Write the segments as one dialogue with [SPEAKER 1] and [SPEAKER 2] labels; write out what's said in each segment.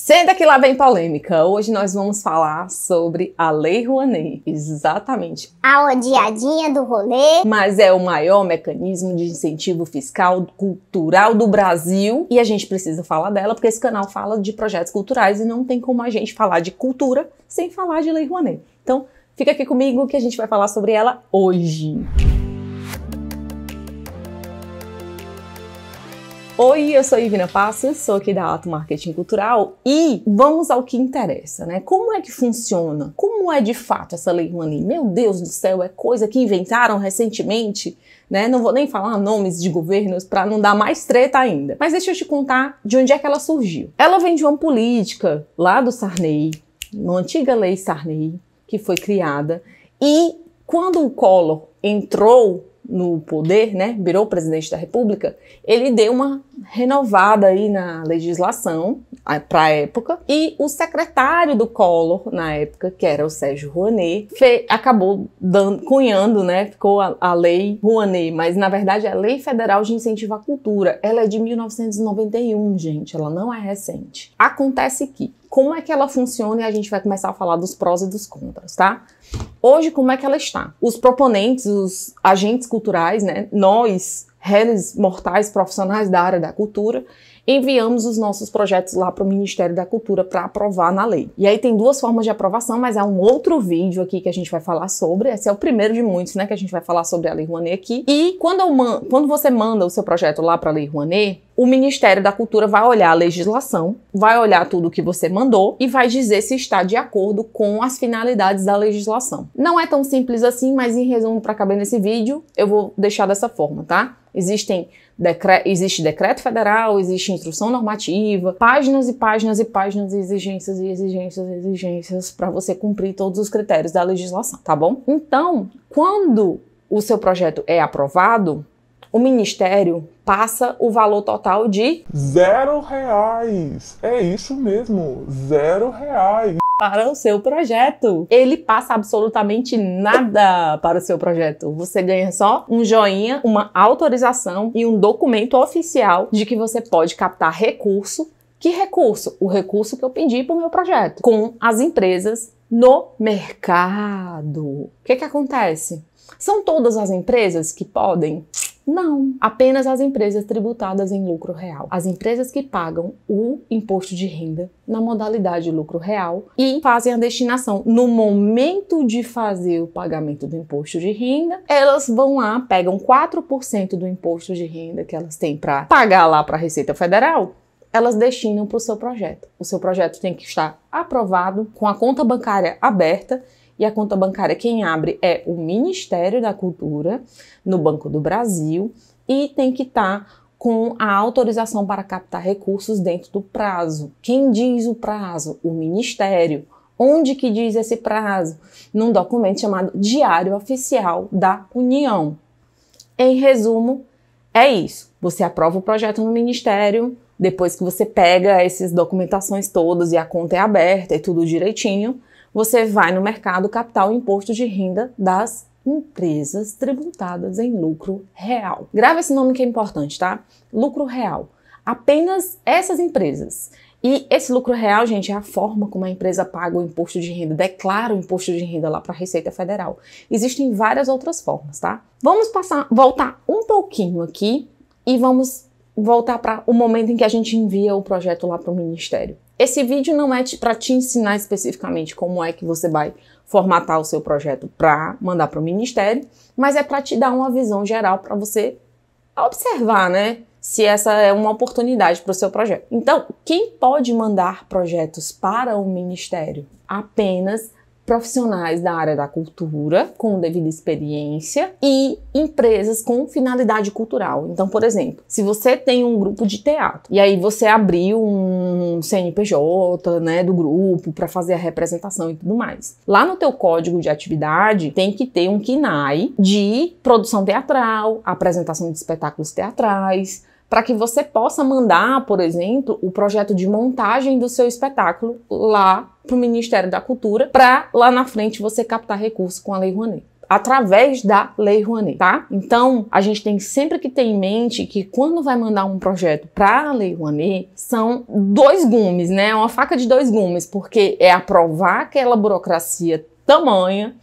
[SPEAKER 1] Senta que lá vem polêmica. Hoje nós vamos falar sobre a Lei Rouanet. Exatamente. A odiadinha do rolê. Mas é o maior mecanismo de incentivo fiscal cultural do Brasil e a gente precisa falar dela porque esse canal fala de projetos culturais e não tem como a gente falar de cultura sem falar de Lei Rouanet. Então, fica aqui comigo que a gente vai falar sobre ela hoje. Música Oi, eu sou Ivina Passos, sou aqui da Ato Marketing Cultural e vamos ao que interessa, né? Como é que funciona? Como é de fato essa Lei Rouanet? Meu Deus do céu, é coisa que inventaram recentemente, né? Não vou nem falar nomes de governos para não dar mais treta ainda. Mas deixa eu te contar de onde é que ela surgiu. Ela vem de uma política lá do Sarney, uma antiga Lei Sarney, que foi criada e quando o Collor entrou no poder, né, virou presidente da República, ele deu uma renovada aí na legislação para a época e o secretário do Collor na época, que era o Sérgio Rouanet, fe, acabou dando, cunhando, né, ficou a, a lei Rouanet, mas na verdade é a Lei Federal de Incentivo à Cultura. Ela é de 1991, gente, ela não é recente. Acontece que como é que ela funciona e a gente vai começar a falar dos prós e dos contras, tá? Hoje, como é que ela está? Os proponentes, os agentes culturais, né? Nós, réis mortais profissionais da área da cultura, enviamos os nossos projetos lá para o Ministério da Cultura para aprovar na lei. E aí tem duas formas de aprovação, mas há é um outro vídeo aqui que a gente vai falar sobre. Esse é o primeiro de muitos, né? Que a gente vai falar sobre a Lei Rouanet aqui. E quando, man... quando você manda o seu projeto lá para a Lei Rouanet, o Ministério da Cultura vai olhar a legislação, vai olhar tudo o que você mandou e vai dizer se está de acordo com as finalidades da legislação. Não é tão simples assim, mas em resumo, para caber nesse vídeo, eu vou deixar dessa forma, tá? Existem decre existe decreto federal, existe instrução normativa, páginas e páginas e páginas de exigências e exigências e exigências para você cumprir todos os critérios da legislação, tá bom? Então, quando o seu projeto é aprovado, o Ministério passa o valor total de zero reais. É isso mesmo, zero reais. Para o seu projeto. Ele passa absolutamente nada para o seu projeto. Você ganha só um joinha, uma autorização e um documento oficial de que você pode captar recurso. Que recurso? O recurso que eu pedi para o meu projeto. Com as empresas no mercado. O que, que acontece? São todas as empresas que podem não, apenas as empresas tributadas em lucro real. As empresas que pagam o imposto de renda na modalidade lucro real e fazem a destinação no momento de fazer o pagamento do imposto de renda, elas vão lá, pegam 4% do imposto de renda que elas têm para pagar lá para a Receita Federal, elas destinam para o seu projeto. O seu projeto tem que estar aprovado, com a conta bancária aberta e a conta bancária quem abre é o Ministério da Cultura no Banco do Brasil e tem que estar tá com a autorização para captar recursos dentro do prazo. Quem diz o prazo? O Ministério. Onde que diz esse prazo? Num documento chamado Diário Oficial da União. Em resumo, é isso. Você aprova o projeto no Ministério, depois que você pega essas documentações todas e a conta é aberta e é tudo direitinho, você vai no mercado capital imposto de renda das empresas tributadas em lucro real. Grava esse nome que é importante, tá? Lucro real. Apenas essas empresas. E esse lucro real, gente, é a forma como a empresa paga o imposto de renda, declara o imposto de renda lá para a Receita Federal. Existem várias outras formas, tá? Vamos passar, voltar um pouquinho aqui e vamos voltar para o momento em que a gente envia o projeto lá para o Ministério. Esse vídeo não é para te ensinar especificamente como é que você vai formatar o seu projeto para mandar para o ministério, mas é para te dar uma visão geral para você observar, né? Se essa é uma oportunidade para o seu projeto. Então, quem pode mandar projetos para o ministério? Apenas profissionais da área da cultura com devida experiência e empresas com finalidade cultural. Então, por exemplo, se você tem um grupo de teatro e aí você abriu um CNPJ, né, do grupo para fazer a representação e tudo mais. Lá no teu código de atividade tem que ter um KINAI de produção teatral, apresentação de espetáculos teatrais, para que você possa mandar, por exemplo, o projeto de montagem do seu espetáculo lá para o Ministério da Cultura, para lá na frente você captar recurso com a Lei Rouanet através da Lei Rouanet, tá? Então, a gente tem sempre que ter em mente que quando vai mandar um projeto para a Lei Rouanet, são dois gumes, né? Uma faca de dois gumes, porque é aprovar aquela burocracia tamanha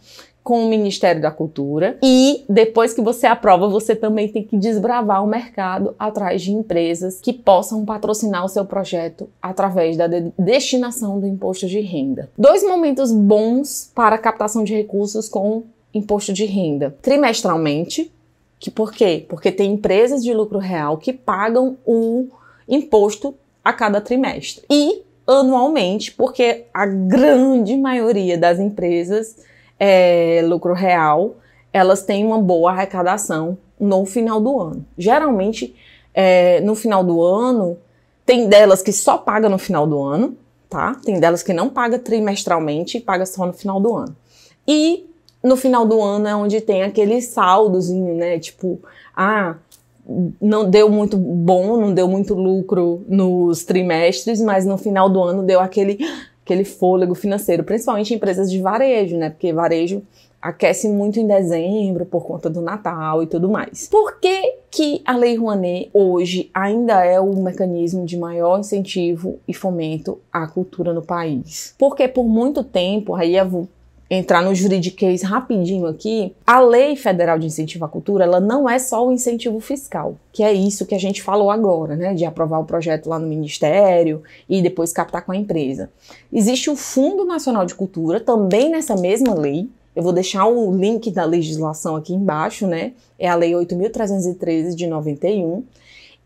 [SPEAKER 1] com o Ministério da Cultura e depois que você aprova, você também tem que desbravar o mercado atrás de empresas que possam patrocinar o seu projeto através da de destinação do imposto de renda. Dois momentos bons para a captação de recursos com imposto de renda. Trimestralmente, que por quê? Porque tem empresas de lucro real que pagam o imposto a cada trimestre. E anualmente, porque a grande maioria das empresas é, lucro real, elas têm uma boa arrecadação no final do ano. Geralmente, é, no final do ano, tem delas que só paga no final do ano, tá? Tem delas que não paga trimestralmente, paga só no final do ano. E no final do ano é onde tem aquele saldozinho, né? Tipo, ah, não deu muito bom, não deu muito lucro nos trimestres, mas no final do ano deu aquele aquele fôlego financeiro, principalmente empresas de varejo, né? Porque varejo aquece muito em dezembro por conta do Natal e tudo mais. Por que, que a Lei Rouanet hoje ainda é o mecanismo de maior incentivo e fomento à cultura no país? Porque por muito tempo, aí entrar no juridiquês rapidinho aqui, a Lei Federal de Incentivo à Cultura, ela não é só o incentivo fiscal, que é isso que a gente falou agora, né, de aprovar o projeto lá no ministério e depois captar com a empresa. Existe o Fundo Nacional de Cultura, também nessa mesma lei, eu vou deixar o link da legislação aqui embaixo, né? É a Lei 8.313 de 91.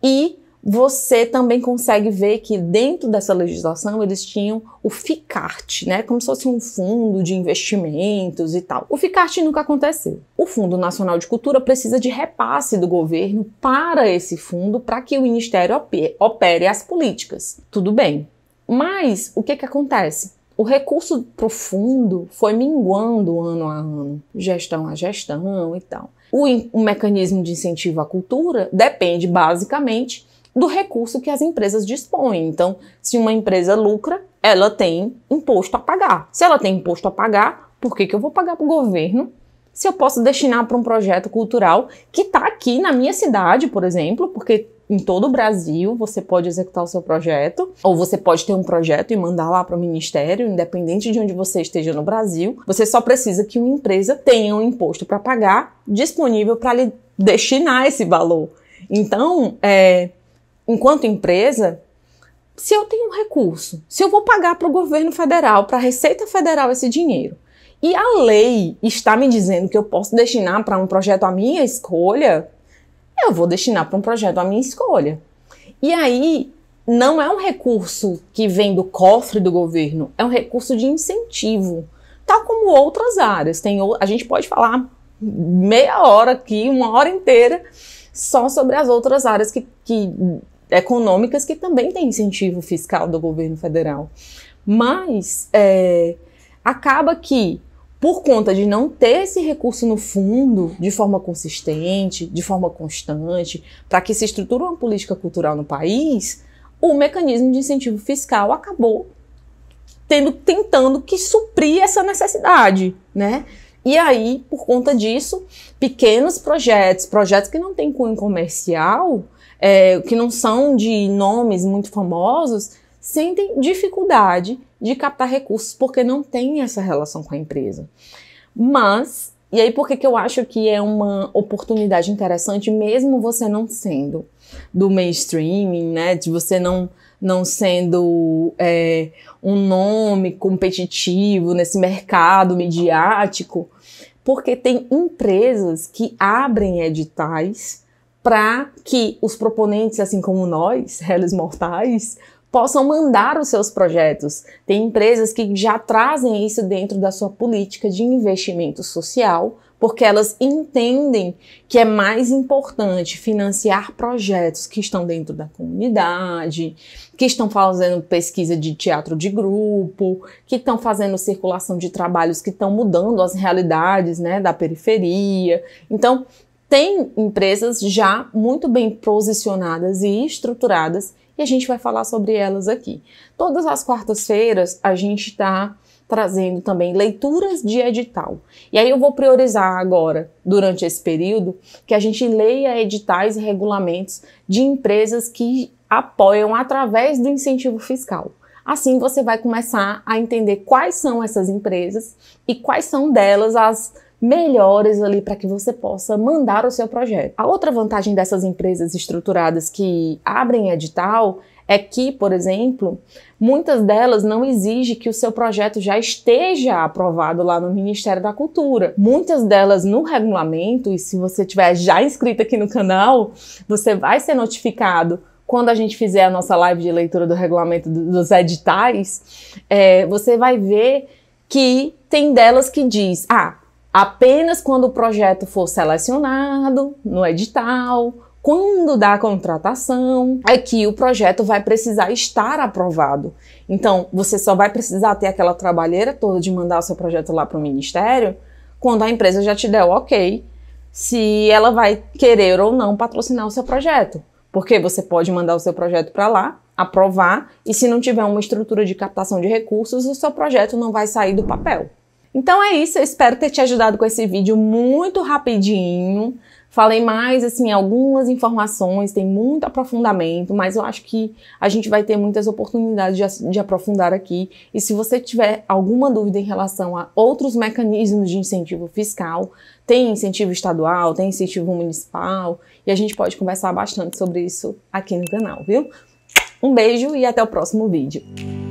[SPEAKER 1] E você também consegue ver que dentro dessa legislação eles tinham o FICART, né, como se fosse um fundo de investimentos e tal. O FICART nunca aconteceu. O Fundo Nacional de Cultura precisa de repasse do governo para esse fundo para que o Ministério opere as políticas. Tudo bem. Mas o que, que acontece? O recurso profundo foi minguando ano a ano, gestão a gestão e tal. O, o, mecanismo de incentivo à cultura depende basicamente do recurso que as empresas dispõem. Então, se uma empresa lucra, ela tem imposto a pagar. Se ela tem imposto a pagar, por que, que eu vou pagar para o governo? Se eu posso destinar para um projeto cultural que está aqui na minha cidade, por exemplo, porque em todo o Brasil você pode executar o seu projeto, ou você pode ter um projeto e mandar lá para o ministério, independente de onde você esteja no Brasil. Você só precisa que uma empresa tenha um imposto para pagar disponível para lhe destinar esse valor. Então, é, enquanto empresa, se eu tenho um recurso, se eu vou pagar para o governo federal, para a Receita Federal esse dinheiro, e a lei está me dizendo que eu posso destinar para um projeto à minha escolha, eu vou destinar para um projeto à minha escolha. E aí não é um recurso que vem do cofre do governo, é um recurso de incentivo, tal como outras áreas. Tem a gente pode falar meia hora aqui, uma hora inteira só sobre as outras áreas que, que econômicas que também têm incentivo fiscal do governo federal. Mas é, acaba que, por conta de não ter esse recurso no fundo de forma consistente, de forma constante, para que se estruture uma política cultural no país, o mecanismo de incentivo fiscal acabou tendo, tentando que suprir essa necessidade, né? E aí, por conta disso, pequenos projetos, projetos que não têm cunho comercial, é, que não são de nomes muito famosos, sentem dificuldade de captar recursos porque não tem essa relação com a empresa. Mas, e aí por que, que eu acho que é uma oportunidade interessante, mesmo você não sendo do mainstream, né? De você não, não sendo é, um nome competitivo nesse mercado midiático, porque tem empresas que abrem editais para que os proponentes, assim como nós, réus mortais, possam mandar os seus projetos. Tem empresas que já trazem isso dentro da sua política de investimento social, porque elas entendem que é mais importante financiar projetos que estão dentro da comunidade, que estão fazendo pesquisa de teatro de grupo, que estão fazendo circulação de trabalhos que estão mudando as realidades né, da periferia. Então, tem empresas já muito bem posicionadas e estruturadas e a gente vai falar sobre elas aqui. Todas as quartas-feiras a gente está trazendo também leituras de edital. E aí eu vou priorizar agora, durante esse período, que a gente leia editais e regulamentos de empresas que apoiam através do incentivo fiscal. Assim você vai começar a entender quais são essas empresas e quais são delas as melhores ali para que você possa mandar o seu projeto. A outra vantagem dessas empresas estruturadas que abrem edital é que, por exemplo, muitas delas não exigem que o seu projeto já esteja aprovado lá no Ministério da Cultura. Muitas delas no regulamento, e se você tiver já inscrito aqui no canal, você vai ser notificado quando a gente fizer a nossa live de leitura do regulamento dos editais, é, você vai ver que tem delas que diz, ah, Apenas quando o projeto for selecionado no edital, quando a contratação, é que o projeto vai precisar estar aprovado. Então, você só vai precisar ter aquela trabalheira toda de mandar o seu projeto lá para o ministério quando a empresa já te der o ok se ela vai querer ou não patrocinar o seu projeto. Porque você pode mandar o seu projeto para lá, aprovar, e se não tiver uma estrutura de captação de recursos, o seu projeto não vai sair do papel. Então é isso, eu espero ter te ajudado com esse vídeo muito rapidinho. Falei mais, assim, algumas informações, tem muito aprofundamento, mas eu acho que a gente vai ter muitas oportunidades de, de aprofundar aqui. E se você tiver alguma dúvida em relação a outros mecanismos de incentivo fiscal, tem incentivo estadual, tem incentivo municipal, e a gente pode conversar bastante sobre isso aqui no canal, viu? Um beijo e até o próximo vídeo.